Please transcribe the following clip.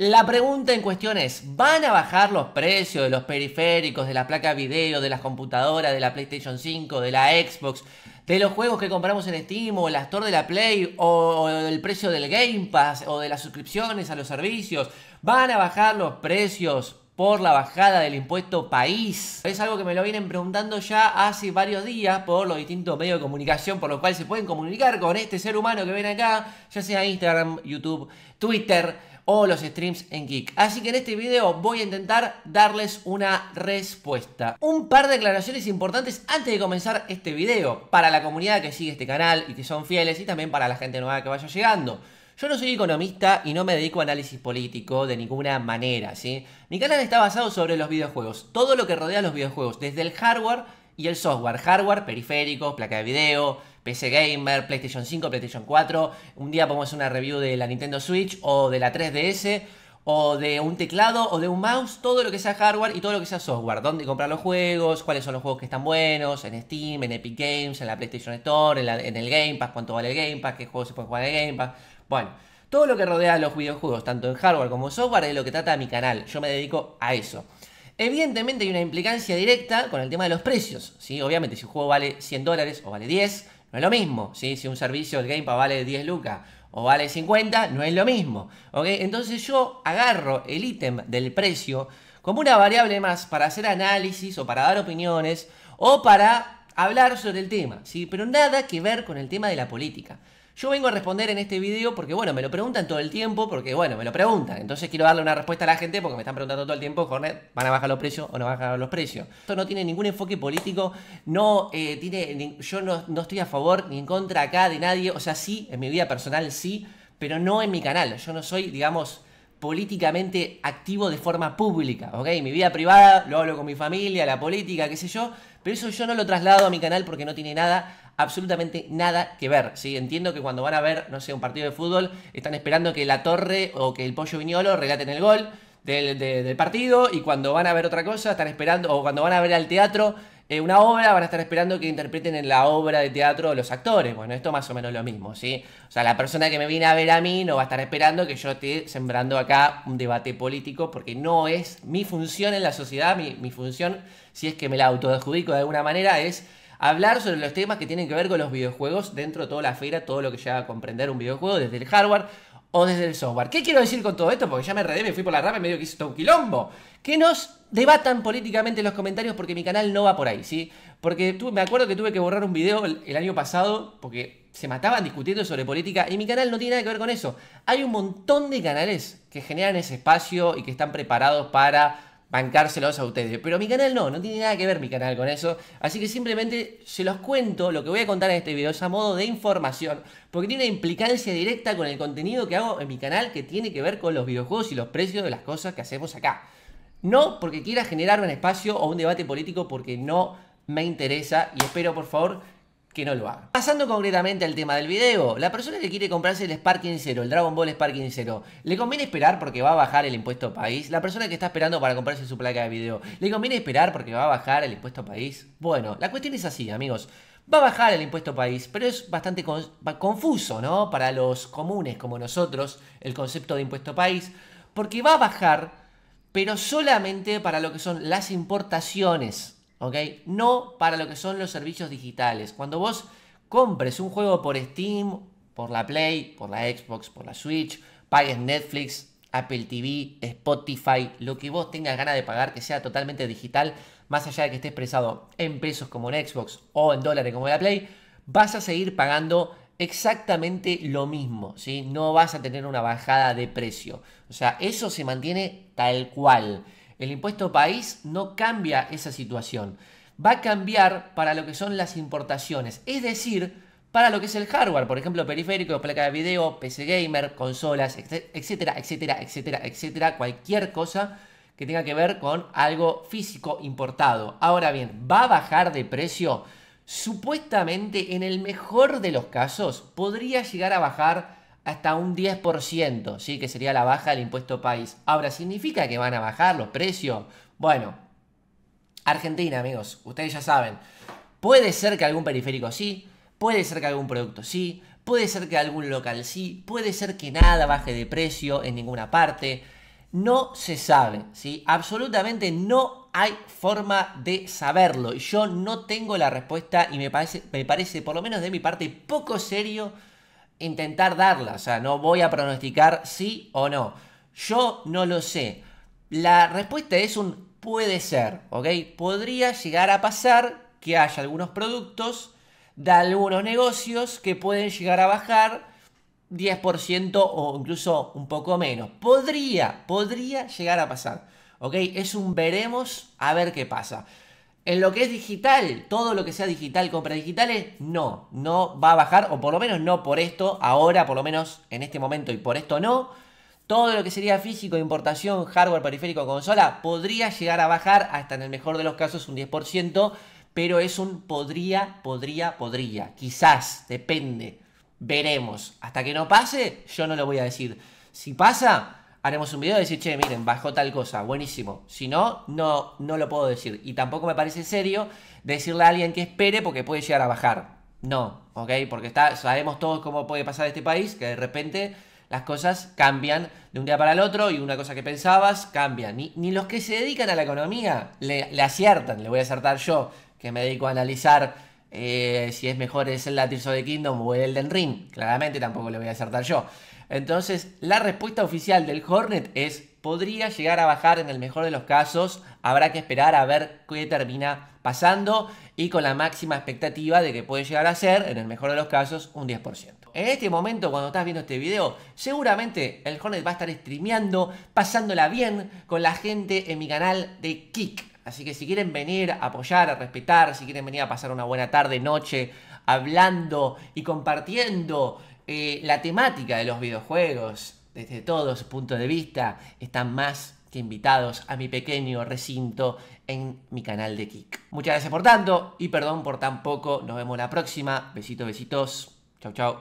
La pregunta en cuestión es, ¿van a bajar los precios de los periféricos, de la placa video, de las computadoras, de la PlayStation 5, de la Xbox, de los juegos que compramos en Steam o el Store de la Play o el precio del Game Pass o de las suscripciones a los servicios? ¿Van a bajar los precios por la bajada del impuesto país. Es algo que me lo vienen preguntando ya hace varios días por los distintos medios de comunicación, por los cuales se pueden comunicar con este ser humano que ven acá, ya sea Instagram, YouTube, Twitter o los streams en Geek. Así que en este video voy a intentar darles una respuesta. Un par de aclaraciones importantes antes de comenzar este video, para la comunidad que sigue este canal y que son fieles, y también para la gente nueva que vaya llegando. Yo no soy economista y no me dedico a análisis político de ninguna manera, ¿sí? Mi canal está basado sobre los videojuegos, todo lo que rodea los videojuegos, desde el hardware y el software, hardware, periféricos, placa de video, PC Gamer, PlayStation 5, PlayStation 4. Un día podemos hacer una review de la Nintendo Switch o de la 3DS o de un teclado o de un mouse, todo lo que sea hardware y todo lo que sea software. Dónde comprar los juegos, cuáles son los juegos que están buenos, en Steam, en Epic Games, en la PlayStation Store, en, el Game Pass, cuánto vale el Game Pass, qué juegos se pueden jugar en el Game Pass. Bueno, todo lo que rodea los videojuegos, tanto en hardware como en software, es lo que trata mi canal. Yo me dedico a eso. Evidentemente hay una implicancia directa con el tema de los precios, ¿sí? Obviamente si un juego vale 100 dólares o vale 10, no es lo mismo, ¿sí? Si un servicio del Game vale 10 lucas o vale 50, no es lo mismo, Entonces yo agarro el ítem del precio como una variable más para hacer análisis o para dar opiniones o para hablar sobre el tema, ¿sí? Pero nada que ver con el tema de la política. Yo vengo a responder en este video porque, bueno, me lo preguntan todo el tiempo, porque, bueno, me lo preguntan. Entonces quiero darle una respuesta a la gente porque me están preguntando todo el tiempo, Jornet, ¿van a bajar los precios o no van a bajar los precios? Esto no tiene ningún enfoque político, no eh, tiene, yo no, no estoy a favor ni en contra acá de nadie, o sea, sí, en mi vida personal sí, pero no en mi canal. Yo no soy, digamos, políticamente activo de forma pública, ¿ok? Mi vida privada, lo hablo con mi familia, la política, qué sé yo, pero eso yo no lo traslado a mi canal porque no tiene nada absolutamente nada que ver. ¿sí? Entiendo que cuando van a ver, no sé, un partido de fútbol, están esperando que la torre o que el pollo viñolo relaten el gol del, partido y cuando van a ver otra cosa, están esperando, o cuando van a ver al teatro eh, una obra, van a estar esperando que interpreten en la obra de teatro los actores. Bueno, esto más o menos lo mismo, ¿sí? O sea, la persona que me viene a ver a mí no va a estar esperando que yo esté sembrando acá un debate político porque no es mi función en la sociedad, mi, función, si es que me la autoadjudico de alguna manera, es hablar sobre los temas que tienen que ver con los videojuegos dentro de toda la feira, todo lo que llega a comprender un videojuego desde el hardware o desde el software. ¿Qué quiero decir con todo esto? Porque ya me enredé, me fui por la rama y medio que hice todo un quilombo. Que nos debatan políticamente en los comentarios porque mi canal no va por ahí, ¿sí? Porque me acuerdo que tuve que borrar un video el, año pasado porque se mataban discutiendo sobre política y mi canal no tiene nada que ver con eso. Hay un montón de canales que generan ese espacio y que están preparados para bancárselos a ustedes. Pero mi canal no, no tiene nada que ver mi canal con eso. Así que simplemente se los cuento, lo que voy a contar en este video es a modo de información, porque tiene una implicancia directa con el contenido que hago en mi canal que tiene que ver con los videojuegos y los precios de las cosas que hacemos acá. No porque quiera generar un espacio o un debate político porque no me interesa y espero por favor que no lo haga. Pasando concretamente al tema del video, la persona que quiere comprarse el Sparking 0, el Dragon Ball Sparking Zero. ¿le conviene esperar porque va a bajar el impuesto país? La persona que está esperando para comprarse su placa de video, ¿le conviene esperar porque va a bajar el impuesto país? Bueno, la cuestión es así, amigos. Va a bajar el impuesto país, pero es bastante confuso, ¿no? Para los comunes como nosotros, el concepto de impuesto país, porque va a bajar, pero solamente para lo que son las importaciones no para lo que son los servicios digitales. Cuando vos compres un juego por Steam, por la Play, por la Xbox, por la Switch, pagues Netflix, Apple TV, Spotify, lo que vos tengas ganas de pagar, que sea totalmente digital, más allá de que esté expresado en pesos como en Xbox o en dólares como en la Play, vas a seguir pagando exactamente lo mismo, ¿sí? No vas a tener una bajada de precio. O sea, eso se mantiene tal cual. El impuesto país no cambia esa situación. Va a cambiar para lo que son las importaciones, es decir, para lo que es el hardware, por ejemplo, periférico, placa de video, PC gamer, consolas, etcétera, etcétera, etcétera, etcétera, cualquier cosa que tenga que ver con algo físico importado. Ahora bien, ¿va a bajar de precio? Supuestamente, en el mejor de los casos, podría llegar a bajar hasta un 10%, ¿sí? que sería la baja del impuesto país. Ahora, ¿significa que van a bajar los precios? Bueno, Argentina, amigos, ustedes ya saben, puede ser que algún periférico sí, puede ser que algún producto sí, puede ser que algún local sí, puede ser que nada baje de precio en ninguna parte. No se sabe, ¿sí? Absolutamente no hay forma de saberlo. Yo no tengo la respuesta y me parece, me parece por lo menos de mi parte, poco serio intentar darla, o sea, no voy a pronosticar sí o no. Yo no lo sé. La respuesta es un puede ser, ¿ok? Podría llegar a pasar que haya algunos productos de algunos negocios que pueden llegar a bajar 10% o incluso un poco menos. Podría, podría llegar a pasar. ¿Ok? Es un veremos a ver qué pasa. En lo que es digital, todo lo que sea digital, compra digitales, no, no va a bajar, o por lo menos no por esto, ahora, por lo menos en este momento y por esto no. Todo lo que sería físico, importación, hardware, periférico, consola, podría llegar a bajar hasta en el mejor de los casos un 10%, pero es un podría, podría, podría. Quizás, depende, veremos. Hasta que no pase, yo no lo voy a decir. Si pasa, haremos un video y decir, che, miren, bajó tal cosa, buenísimo. Si no, no, no lo puedo decir. Y tampoco me parece serio decirle a alguien que espere porque puede llegar a bajar. No, ¿ok? Porque está, sabemos todos cómo puede pasar este país, que de repente las cosas cambian de un día para el otro y una cosa que pensabas cambia. Ni, los que se dedican a la economía le, aciertan, le voy a acertar yo, que me dedico a analizar eh, si es mejor el Latirso de Kingdom o el Den Ring. Claramente tampoco le voy a acertar yo. Entonces, la respuesta oficial del Hornet es, podría llegar a bajar en el mejor de los casos, habrá que esperar a ver qué termina pasando y con la máxima expectativa de que puede llegar a ser, en el mejor de los casos, un 10%. En este momento, cuando estás viendo este video, seguramente el Hornet va a estar streameando, pasándola bien con la gente en mi canal de Kik. Así que si quieren venir a apoyar, a respetar, si quieren venir a pasar una buena tarde, noche, hablando y compartiendo eh, la temática de los videojuegos, desde todos puntos de vista, están más que invitados a mi pequeño recinto en mi canal de Kik. Muchas gracias por tanto y perdón por tan poco. Nos vemos la próxima. Besitos, besitos. Chau, chau.